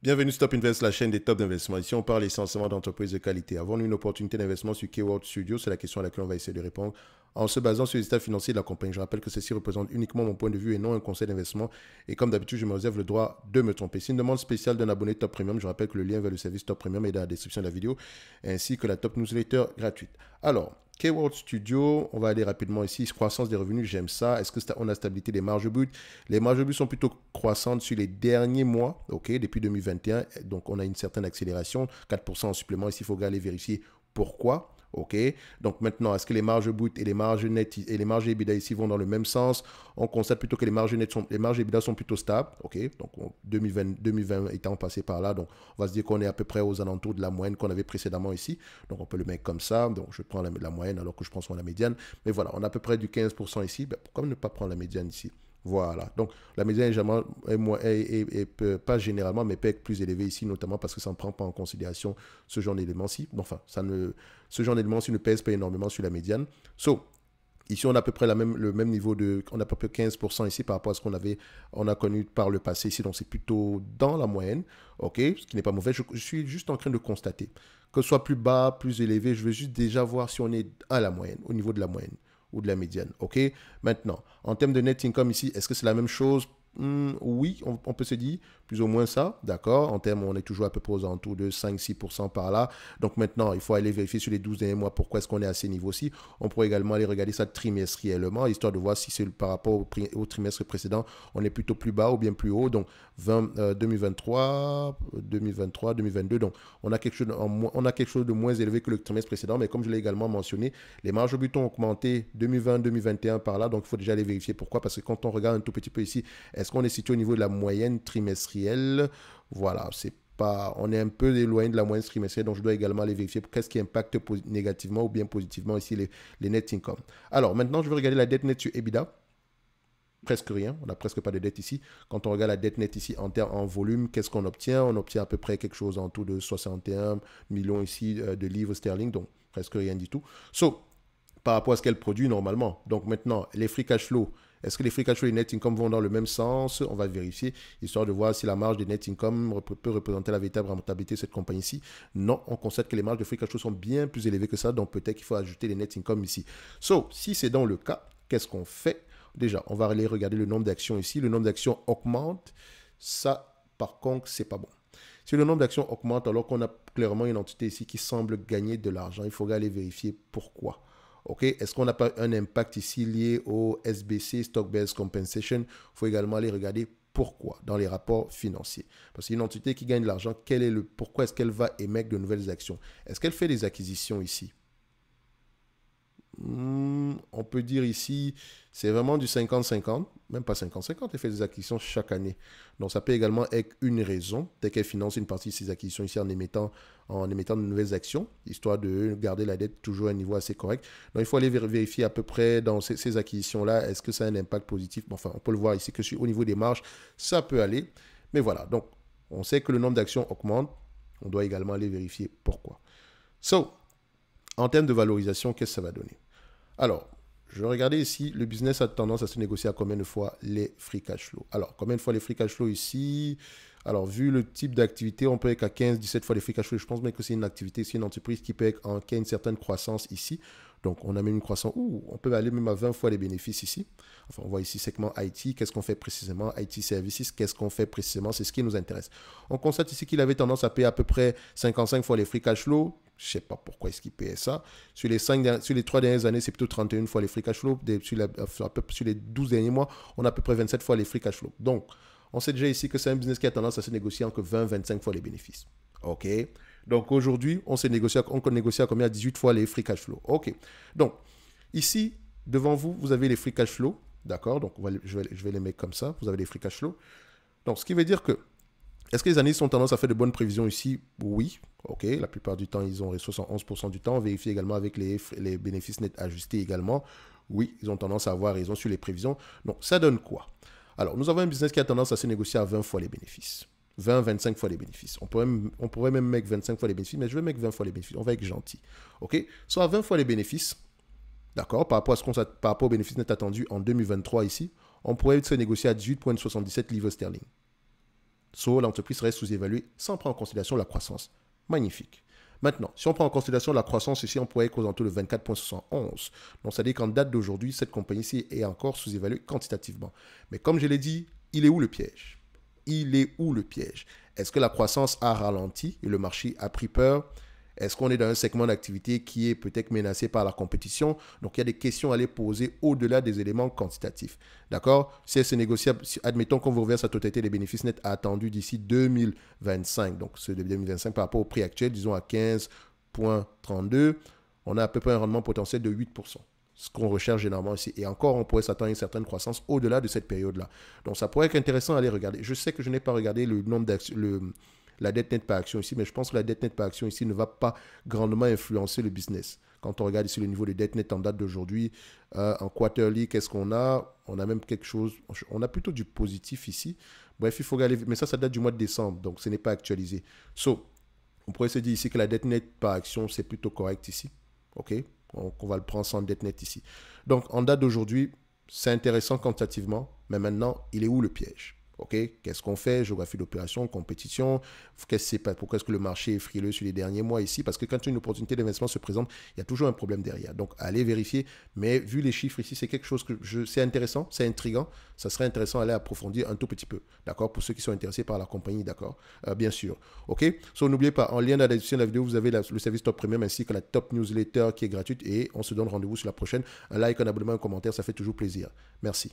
Bienvenue Stop Invest, la chaîne des tops d'investissement. Ici, on parle essentiellement d'entreprises de qualité. Avons-nous une opportunité d'investissement sur Keyword Studio C'est la question à laquelle on va essayer de répondre en se basant sur les états financiers de la compagnie. Je rappelle que ceci représente uniquement mon point de vue et non un conseil d'investissement. Et comme d'habitude, je me réserve le droit de me tromper. C'est une demande spéciale d'un abonné Top Premium. Je rappelle que le lien vers le service Top Premium est dans la description de la vidéo, ainsi que la Top Newsletter gratuite. Alors, Keyword Studio, on va aller rapidement ici. Croissance des revenus, j'aime ça. Est-ce que on a stabilité des marges but Les marges but sont plutôt croissantes sur les derniers mois, ok, depuis 2021. Donc, on a une certaine accélération, 4% en supplément. Ici, il faut aller vérifier pourquoi. OK Donc maintenant, est-ce que les marges brutes et les marges nettes et les marges EBITDA ici vont dans le même sens On constate plutôt que les marges nettes sont les marges EBITDA sont plutôt stables, OK Donc 2020 2020 étant passé par là, donc on va se dire qu'on est à peu près aux alentours de la moyenne qu'on avait précédemment ici. Donc on peut le mettre comme ça. Donc je prends la, moyenne alors que je prends souvent la médiane, mais voilà, on a à peu près du 15 ici, ben, pourquoi ne pas prendre la médiane ici voilà. Donc, la médiane est, pas généralement, mais peut plus élevée ici, notamment parce que ça ne prend pas en considération ce genre d'éléments-ci. Enfin, ce genre d'éléments-ci ne pèse pas énormément sur la médiane. So, Ici, on a à peu près le même niveau de, on a à peu près 15% ici par rapport à ce qu'on avait, on a connu par le passé ici. Donc, c'est plutôt dans la moyenne, ok, ce qui n'est pas mauvais. je, suis juste en train de constater que ce soit plus bas, plus élevé, je veux juste déjà voir si on est à la moyenne, au niveau de la moyenne ou de la médiane. OK Maintenant, en termes de net income ici, est-ce que c'est la même chose Hmm, oui, on, peut se dire plus ou moins ça, d'accord. En termes, on est toujours à peu près aux alentours de 5-6% par là. Donc maintenant, il faut aller vérifier sur les 12 derniers mois pourquoi est-ce qu'on est à ces niveaux-ci. On pourrait également aller regarder ça trimestriellement, histoire de voir si c'est par rapport au, trimestre précédent, on est plutôt plus bas ou bien plus haut. Donc 20, 2023, 2023, 2022. Donc on a, quelque chose on a quelque chose de moins élevé que le trimestre précédent. Mais comme je l'ai également mentionné, les marges au but ont augmenté 2020-2021 par là. Donc il faut déjà aller vérifier pourquoi. Parce que quand on regarde un tout petit peu ici, est-ce qu'on est situé au niveau de la moyenne trimestrielle Voilà, c'est pas, on est un peu éloigné de la moyenne trimestrielle, donc je dois également aller vérifier qu'est-ce qui impacte négativement ou bien positivement ici les, net income. Alors maintenant, je vais regarder la dette nette sur EBITDA. Presque rien, on n'a presque pas de dette ici. Quand on regarde la dette net ici en termes en volume, qu'est-ce qu'on obtient On obtient à peu près quelque chose en tout de 61 millions ici euh, de livres sterling, donc presque rien du tout. So, par rapport à ce qu'elle produit normalement. Donc maintenant, les free cash flow, est-ce que les free cash flow et net income vont dans le même sens On va vérifier, histoire de voir si la marge de net income peut représenter la véritable rentabilité de cette compagnie ici. Non, on constate que les marges de free cash flow sont bien plus élevées que ça, donc peut-être qu'il faut ajouter les net income ici. So, si c'est dans le cas, qu'est-ce qu'on fait Déjà, on va aller regarder le nombre d'actions ici. Le nombre d'actions augmente. Ça, par contre, c'est pas bon. Si le nombre d'actions augmente alors qu'on a clairement une entité ici qui semble gagner de l'argent, il faut aller vérifier pourquoi. OK, est-ce qu'on n'a pas un impact ici lié au SBC, Stock-Based Compensation Il faut également aller regarder pourquoi dans les rapports financiers. Parce qu'une entité qui gagne de l'argent, quel est le, pourquoi est-ce qu'elle va émettre de nouvelles actions Est-ce qu'elle fait des acquisitions ici Hmm, on peut dire ici, c'est vraiment du 50-50, même pas 50-50, elle fait des acquisitions chaque année. Donc ça peut également être une raison, dès qu'elle finance une partie de ses acquisitions ici en émettant, en émettant de nouvelles actions, histoire de garder la dette toujours à un niveau assez correct. Donc il faut aller vérifier à peu près dans ces, acquisitions-là, est-ce que ça a un impact positif Enfin, on peut le voir ici que au niveau des marges, ça peut aller. Mais voilà, donc on sait que le nombre d'actions augmente, on doit également aller vérifier pourquoi. So, en termes de valorisation, qu'est-ce que ça va donner alors, je regardais ici, le business a tendance à se négocier à combien de fois les free cash flow. Alors, combien de fois les free cash flow ici Alors, vu le type d'activité, on peut être à 15, 17 fois les free cash flow. Je pense même que c'est une activité, c'est une entreprise qui peut en, a une certaine croissance ici. Donc, on a même une croissance où on peut aller même à 20 fois les bénéfices ici. Enfin, on voit ici segment IT. Qu'est-ce qu'on fait précisément IT Services, qu'est-ce qu'on fait précisément C'est ce qui nous intéresse. On constate ici qu'il avait tendance à payer à peu près 55 fois les free cash flow. Je ne sais pas pourquoi est-ce qu'il payait ça. Sur les, cinq, sur les trois dernières années, c'est plutôt 31 fois les free cash flow. sur, les 12 derniers mois, on a à peu près 27 fois les free cash flow. Donc, on sait déjà ici que c'est un business qui a tendance à se négocier entre 20-25 fois les bénéfices. OK Donc, aujourd'hui, on s'est négocié, on peut à combien 18 fois les free cash flow. OK Donc, ici, devant vous, vous avez les free cash flow. D'accord Donc, je, vais, je vais les mettre comme ça. Vous avez les free cash flow. Donc, ce qui veut dire que est-ce que les analystes ont tendance à faire de bonnes prévisions ici Oui, ok. La plupart du temps, ils ont 71% du temps. On également avec les, bénéfices nets ajustés également. Oui, ils ont tendance à avoir raison sur les prévisions. Donc, ça donne quoi Alors, nous avons un business qui a tendance à se négocier à 20 fois les bénéfices. 20, 25 fois les bénéfices. On pourrait, même, mettre 25 fois les bénéfices, mais je vais mettre 20 fois les bénéfices. On va être gentil. OK Soit 20 fois les bénéfices, d'accord, par rapport à ce qu'on par rapport aux bénéfices net attendus en 2023 ici, on pourrait se négocier à 18,77 livres sterling. So, l'entreprise reste sous-évaluée sans prendre en considération la croissance. Magnifique. Maintenant, si on prend en considération la croissance ici, on pourrait être aux alentours de 24,71. Donc, ça dit dire qu'en date d'aujourd'hui, cette compagnie-ci est encore sous-évaluée quantitativement. Mais comme je l'ai dit, il est où le piège Il est où le piège Est-ce que la croissance a ralenti et le marché a pris peur est-ce qu'on est dans un segment d'activité qui est peut-être menacé par la compétition Donc, il y a des questions à les poser au-delà des éléments quantitatifs. D'accord Si c'est négociable, admettons qu'on vous reverse la totalité des bénéfices nets attendus d'ici 2025. Donc, ce 2025 par rapport au prix actuel, disons à 15,32, on a à peu près un rendement potentiel de 8% ce qu'on recherche généralement ici. Et encore, on pourrait s'attendre à une certaine croissance au-delà de cette période-là. Donc, ça pourrait être intéressant à aller regarder. Je sais que je n'ai pas regardé le nombre d'actions, la dette nette par action ici, mais je pense que la dette nette par action ici ne va pas grandement influencer le business. Quand on regarde ici le niveau de dette nette en date d'aujourd'hui, euh, en quarterly, qu'est-ce qu'on a On a même quelque chose, on a plutôt du positif ici. Bref, il faut regarder, mais ça, ça date du mois de décembre, donc ce n'est pas actualisé. So, on pourrait se dire ici que la dette nette par action, c'est plutôt correct ici. OK donc on va le prendre sans dette nette ici. Donc, en date d'aujourd'hui, c'est intéressant quantitativement, mais maintenant, il est où le piège OK Qu'est-ce qu'on fait Géographie d'opération, compétition. Qu'est-ce Pourquoi est-ce que le marché est frileux sur les derniers mois ici Parce que quand une opportunité d'investissement se présente, il y a toujours un problème derrière. Donc, allez vérifier. Mais vu les chiffres ici, c'est quelque chose que je... c'est intéressant, c'est intriguant. Ça serait intéressant d'aller approfondir un tout petit peu. D'accord Pour ceux qui sont intéressés par la compagnie, d'accord euh, Bien sûr. OK so, N'oubliez pas, en lien dans la description de la vidéo, vous avez le service Top Premium ainsi que la Top Newsletter qui est gratuite. Et on se donne rendez-vous sur la prochaine. Un like, un abonnement, un commentaire, ça fait toujours plaisir. Merci.